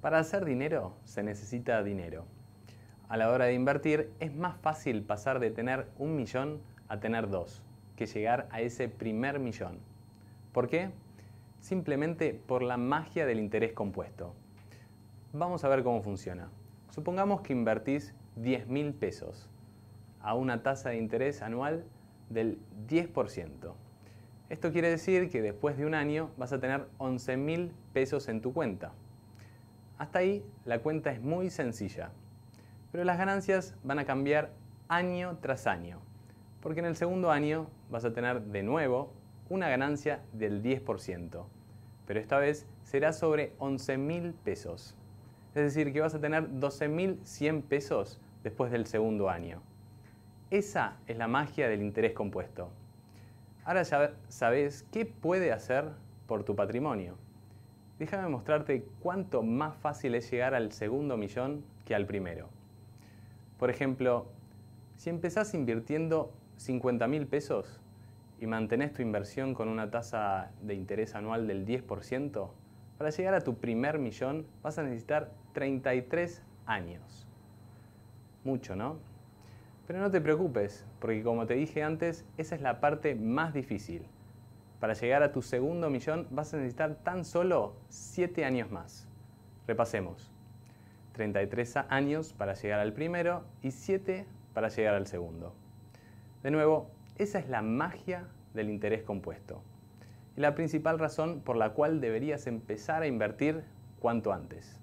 Para hacer dinero se necesita dinero. A la hora de invertir es más fácil pasar de tener un millón a tener dos que llegar a ese primer millón. ¿Por qué? Simplemente por la magia del interés compuesto. Vamos a ver cómo funciona. Supongamos que invertís 10.000 mil pesos a una tasa de interés anual del 10%. Esto quiere decir que después de un año vas a tener 11.000 mil pesos en tu cuenta. Hasta ahí la cuenta es muy sencilla, pero las ganancias van a cambiar año tras año, porque en el segundo año vas a tener de nuevo una ganancia del 10%, pero esta vez será sobre 11.000 mil pesos. Es decir, que vas a tener 12.100 pesos después del segundo año. Esa es la magia del interés compuesto. Ahora ya sabes qué puede hacer por tu patrimonio déjame mostrarte cuánto más fácil es llegar al segundo millón que al primero. Por ejemplo, si empezás invirtiendo 50 mil pesos y mantenés tu inversión con una tasa de interés anual del 10%, para llegar a tu primer millón vas a necesitar 33 años. Mucho, ¿no? Pero no te preocupes, porque como te dije antes, esa es la parte más difícil para llegar a tu segundo millón vas a necesitar tan solo 7 años más. Repasemos. 33 años para llegar al primero y 7 para llegar al segundo. De nuevo, esa es la magia del interés compuesto. Y la principal razón por la cual deberías empezar a invertir cuanto antes.